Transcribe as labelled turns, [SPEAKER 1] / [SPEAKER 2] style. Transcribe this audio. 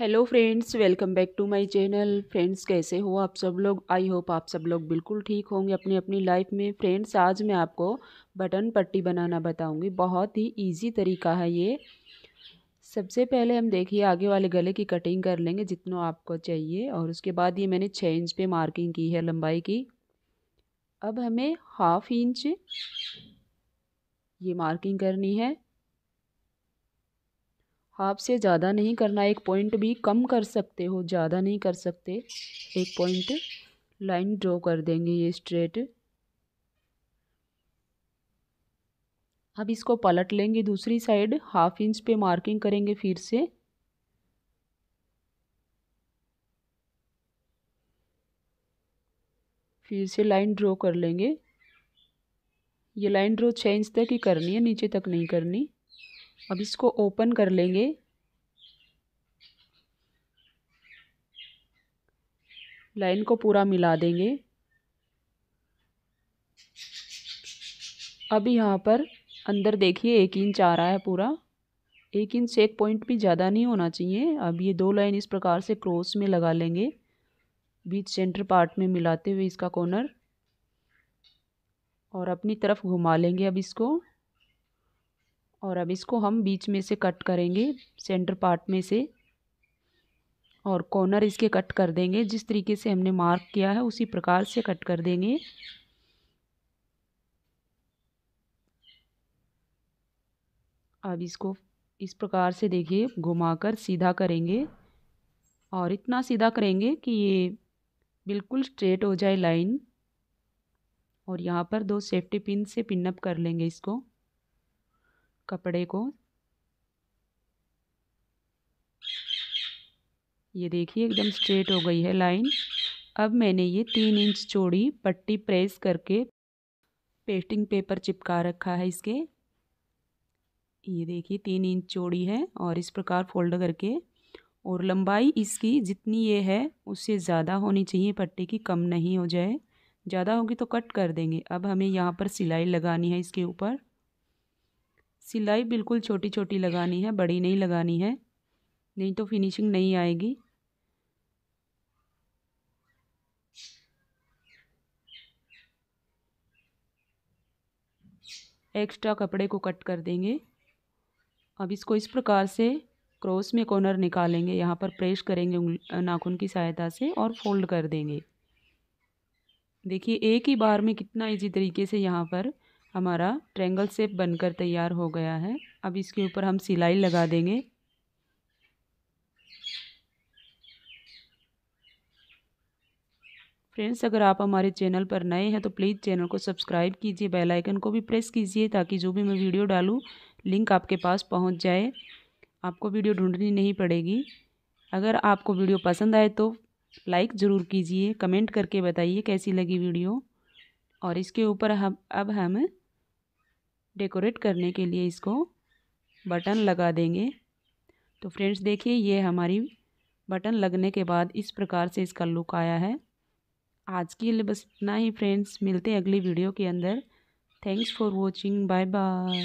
[SPEAKER 1] hello friends welcome back to my channel friends कैसे हो आप सब लोग आई होप आप सब लोग बिल्कुल ठीक होंगे अपनी अपनी लाइफ में फ्रेंड्स आज मैं आपको बटन पट्टी बनाना बताऊंगी बहुत ही इजी तरीका है ये सबसे पहले हम देखिए आगे वाले गले की कटिंग कर लेंगे जितना आपको चाहिए और उसके बाद ये मैंने छः इंच पर मार्किंग की है लंबाई की अब हमें हाफ इंच ये मार्किंग करनी है आपसे ज़्यादा नहीं करना एक पॉइंट भी कम कर सकते हो ज़्यादा नहीं कर सकते एक पॉइंट लाइन ड्रॉ कर देंगे ये स्ट्रेट अब इसको पलट लेंगे दूसरी साइड हाफ इंच पे मार्किंग करेंगे फिर से फिर से लाइन ड्रॉ कर लेंगे ये लाइन ड्रॉ छः इंच तक ही करनी है नीचे तक नहीं करनी अब इसको ओपन कर लेंगे लाइन को पूरा मिला देंगे अब यहाँ पर अंदर देखिए एक इंच आ रहा है पूरा एक इंच एक पॉइंट भी ज़्यादा नहीं होना चाहिए अब ये दो लाइन इस प्रकार से क्रॉस में लगा लेंगे बीच सेंटर पार्ट में मिलाते हुए इसका कॉर्नर और अपनी तरफ घुमा लेंगे अब इसको और अब इसको हम बीच में से कट करेंगे सेंटर पार्ट में से और कॉर्नर इसके कट कर देंगे जिस तरीके से हमने मार्क किया है उसी प्रकार से कट कर देंगे अब इसको इस प्रकार से देखिए घुमाकर सीधा करेंगे और इतना सीधा करेंगे कि ये बिल्कुल स्ट्रेट हो जाए लाइन और यहाँ पर दो सेफ्टी पिन से पिनअप कर लेंगे इसको कपड़े को ये देखिए एकदम स्ट्रेट हो गई है लाइन अब मैंने ये तीन इंच चौड़ी पट्टी प्रेस करके पेस्टिंग पेपर चिपका रखा है इसके ये देखिए तीन इंच चौड़ी है और इस प्रकार फोल्ड करके और लंबाई इसकी जितनी ये है उससे ज़्यादा होनी चाहिए पट्टी की कम नहीं हो जाए ज़्यादा होगी तो कट कर देंगे अब हमें यहाँ पर सिलाई लगानी है इसके ऊपर सिलाई बिल्कुल छोटी छोटी लगानी है बड़ी नहीं लगानी है नहीं तो फिनिशिंग नहीं आएगी एक्स्ट्रा कपड़े को कट कर देंगे अब इसको इस प्रकार से क्रॉस में कॉर्नर निकालेंगे यहाँ पर प्रेस करेंगे नाखून की सहायता से और फोल्ड कर देंगे देखिए एक ही बार में कितना इजी तरीके से यहाँ पर हमारा ट्रेंगल सेप बनकर तैयार हो गया है अब इसके ऊपर हम सिलाई लगा देंगे फ्रेंड्स अगर आप हमारे चैनल पर नए हैं तो प्लीज़ चैनल को सब्सक्राइब कीजिए बेल आइकन को भी प्रेस कीजिए ताकि जो भी मैं वीडियो डालूँ लिंक आपके पास पहुंच जाए आपको वीडियो ढूंढनी नहीं पड़ेगी अगर आपको वीडियो पसंद आए तो लाइक ज़रूर कीजिए कमेंट करके बताइए कैसी लगी वीडियो और इसके ऊपर हम अब हम डेकोरेट करने के लिए इसको बटन लगा देंगे तो फ्रेंड्स देखिए ये हमारी बटन लगने के बाद इस प्रकार से इसका लुक आया है आज के लिए बस इतना ही फ्रेंड्स मिलते हैं अगली वीडियो के अंदर thanks for watching bye bye